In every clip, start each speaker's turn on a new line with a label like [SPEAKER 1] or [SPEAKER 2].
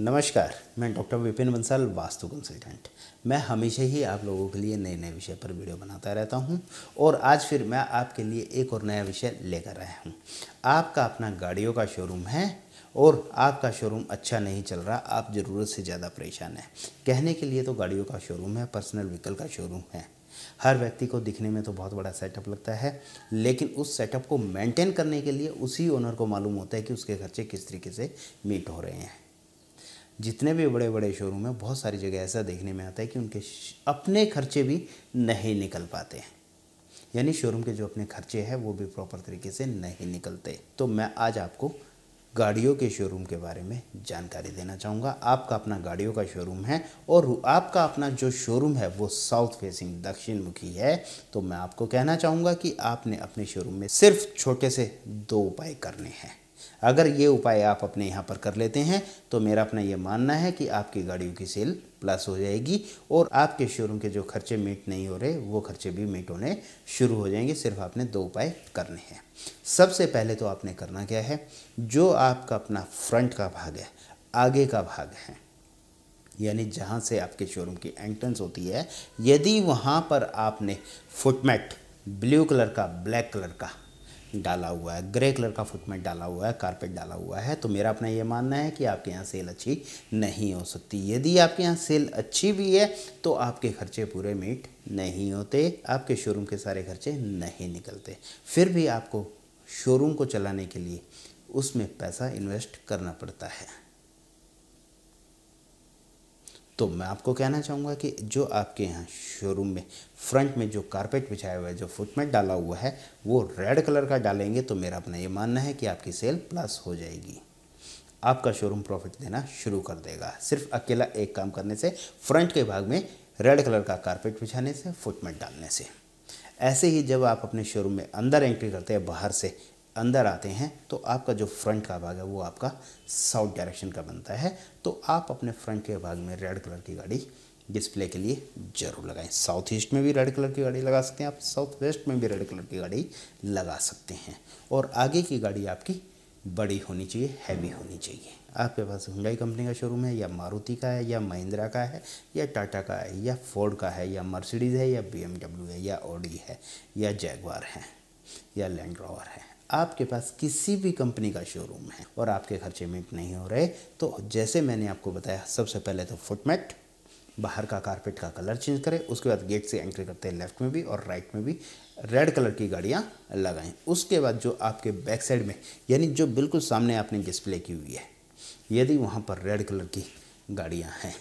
[SPEAKER 1] नमस्कार मैं doctor Vipin Bansal vastu consultant मैं हमेशा ही आप लोगों के लिए नए नए विषय पर वीडियो बनाता रहता हूं और आज फिर मैं आपके लिए एक और नया विषय लेकर आया हूं आपका अपना गाड़ियों का शोरूम है और आपका शोरूम अच्छा नहीं चल रहा आप ज़रूरत से ज़्यादा परेशान हैं कहने के लिए तो गाड़ियों का शोरूम है पर्सनल व्हीकल का शोरूम है हर व्यक्ति को दिखने में तो बहुत बड़ा सेटअप लगता है लेकिन उस सेटअप को मेंटेन करने के लिए उसी ओनर को मालूम होता है कि उसके खर्चे किस तरीके से मीट हो रहे हैं जितने भी बड़े बड़े शोरूम हैं बहुत सारी जगह ऐसा देखने में आता है कि उनके अपने खर्चे भी नहीं निकल पाते हैं यानी शोरूम के जो अपने खर्चे हैं वो भी प्रॉपर तरीके से नहीं निकलते तो मैं आज आपको गाड़ियों के शोरूम के बारे में जानकारी देना चाहूँगा आपका अपना गाड़ियों का शोरूम है और आपका अपना जो शोरूम है वो साउथ फेसिंग दक्षिण मुखी है तो मैं आपको कहना चाहूँगा कि आपने अपने शोरूम में सिर्फ छोटे से दो उपाय करने हैं अगर ये उपाय आप अपने यहाँ पर कर लेते हैं तो मेरा अपना ये मानना है कि आपकी गाड़ियों की सेल प्लस हो जाएगी और आपके शोरूम के जो खर्चे मीट नहीं हो रहे वो खर्चे भी मीट होने शुरू हो जाएंगे सिर्फ आपने दो उपाय करने हैं सबसे पहले तो आपने करना क्या है जो आपका अपना फ्रंट का भाग है आगे का भाग है यानी जहाँ से आपके शोरूम की एंट्रेंस होती है यदि वहाँ पर आपने फुटमेट ब्लू कलर का ब्लैक कलर का डाला हुआ है ग्रे कलर का फुटमेट डाला हुआ है कारपेट डाला हुआ है तो मेरा अपना ये मानना है कि आपके यहाँ सेल अच्छी नहीं हो सकती यदि आपके यहाँ सेल अच्छी भी है तो आपके खर्चे पूरे मीट नहीं होते आपके शोरूम के सारे खर्चे नहीं निकलते फिर भी आपको शोरूम को चलाने के लिए उसमें पैसा इन्वेस्ट करना पड़ता है तो मैं आपको कहना चाहूँगा कि जो आपके यहाँ शोरूम में फ्रंट में जो कारपेट बिछाया हुआ है जो फुटमेट डाला हुआ है वो रेड कलर का डालेंगे तो मेरा अपना ये मानना है कि आपकी सेल प्लस हो जाएगी आपका शोरूम प्रॉफिट देना शुरू कर देगा सिर्फ अकेला एक काम करने से फ्रंट के भाग में रेड कलर का कारपेट बिछाने से फुटमेट डालने से ऐसे ही जब आप अपने शोरूम में अंदर एंट्री करते हैं बाहर से अंदर आते हैं तो आपका जो फ्रंट का भाग है वो आपका साउथ डायरेक्शन का बनता है तो आप अपने फ्रंट के भाग में रेड कलर की गाड़ी डिस्प्ले के लिए जरूर लगाएं साउथ ईस्ट में भी रेड कलर की गाड़ी लगा सकते हैं आप साउथ वेस्ट में भी रेड कलर की गाड़ी लगा सकते हैं और आगे की गाड़ी आपकी बड़ी होनी चाहिए हैवी होनी चाहिए आपके पास हुंडई कंपनी का शोरूम है या मारुति का है या महिंद्रा का है या टाटा का है या फोर्ड का है या मर्सिडीज़ है या बी है या ओडी है या जैगवार है या लैंड रोवर है आपके पास किसी भी कंपनी का शोरूम है और आपके खर्चे में नहीं हो रहे तो जैसे मैंने आपको बताया सबसे पहले तो फुटमेट बाहर का कारपेट का कलर चेंज करें उसके बाद गेट से एंट्री करते हैं लेफ्ट में भी और राइट में भी रेड कलर की गाड़ियाँ लगाएं उसके बाद जो आपके बैक साइड में यानी जो बिल्कुल सामने आपने डिस्प्ले की हुई है यदि वहाँ पर रेड कलर की गाड़ियाँ हैं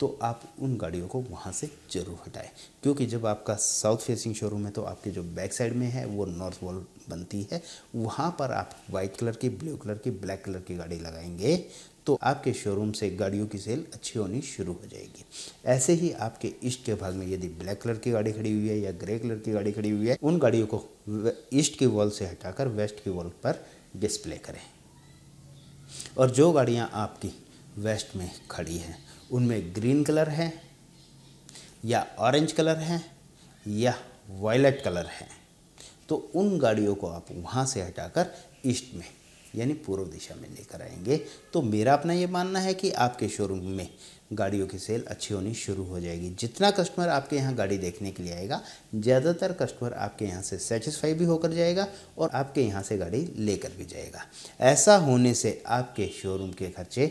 [SPEAKER 1] तो आप उन गाड़ियों को वहाँ से ज़रूर हटाएं क्योंकि जब आपका साउथ फेसिंग शोरूम है तो आपके जो बैक साइड में है वो नॉर्थ वॉल बनती है वहाँ पर आप वाइट कलर की ब्लू कलर की ब्लैक कलर की गाड़ी लगाएंगे तो आपके शोरूम से गाड़ियों की सेल अच्छी होनी शुरू हो जाएगी ऐसे ही आपके ईस्ट के भाग में यदि ब्लैक कलर की गाड़ी खड़ी हुई है या ग्रे कलर की गाड़ी खड़ी हुई है उन गाड़ियों को ईस्ट की वॉल से हटाकर वेस्ट की वॉल पर डिस्प्ले करें और जो गाड़ियाँ आपकी वेस्ट में खड़ी हैं उनमें ग्रीन कलर है या ऑरेंज कलर है या वायलेट कलर है तो उन गाड़ियों को आप वहाँ से हटाकर ईस्ट में यानी पूर्व दिशा में लेकर आएंगे तो मेरा अपना ये मानना है कि आपके शोरूम में गाड़ियों की सेल अच्छी होनी शुरू हो जाएगी जितना कस्टमर आपके यहाँ गाड़ी देखने के लिए आएगा ज़्यादातर कस्टमर आपके यहाँ से सेटिस्फाई भी होकर जाएगा और आपके यहाँ से गाड़ी लेकर भी जाएगा ऐसा होने से आपके शोरूम के खर्चे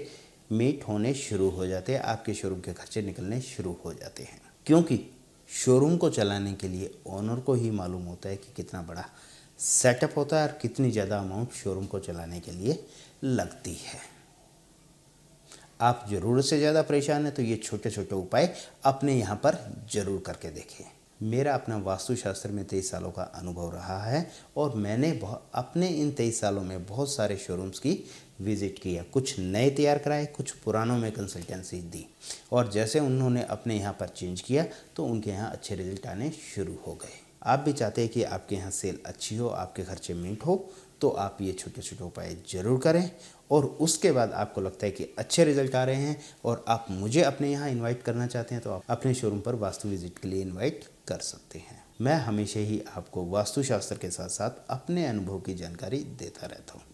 [SPEAKER 1] मीट होने शुरू हो जाते हैं आपके शोरूम के खर्चे निकलने शुरू हो जाते हैं क्योंकि शोरूम को चलाने के लिए ओनर को ही मालूम होता है कि कितना बड़ा सेटअप होता है और कितनी ज़्यादा अमाउंट शोरूम को चलाने के लिए लगती है आप ज़रूरत से ज़्यादा परेशान हैं तो ये छोटे छोटे उपाय अपने यहाँ पर ज़रूर करके देखें मेरा अपना वास्तुशास्त्र में तेईस सालों का अनुभव रहा है और मैंने अपने इन तेईस सालों में बहुत सारे शोरूम्स की विज़िट किया कुछ नए तैयार कराए कुछ पुरानों में कंसल्टेंसी दी और जैसे उन्होंने अपने यहाँ पर चेंज किया तो उनके यहाँ अच्छे रिजल्ट आने शुरू हो गए आप भी चाहते हैं कि आपके यहाँ सेल अच्छी हो आपके खर्चे मीट हो तो आप ये छोटे छोटे उपाय ज़रूर करें और उसके बाद आपको लगता है कि अच्छे रिजल्ट आ रहे हैं और आप मुझे अपने यहाँ इन्वाइट करना चाहते हैं तो आप अपने शोरूम पर वास्तु विजिट के लिए इन्वाइट कर सकते हैं मैं हमेशा ही आपको वास्तुशास्त्र के साथ साथ अपने अनुभव की जानकारी देता रहता हूँ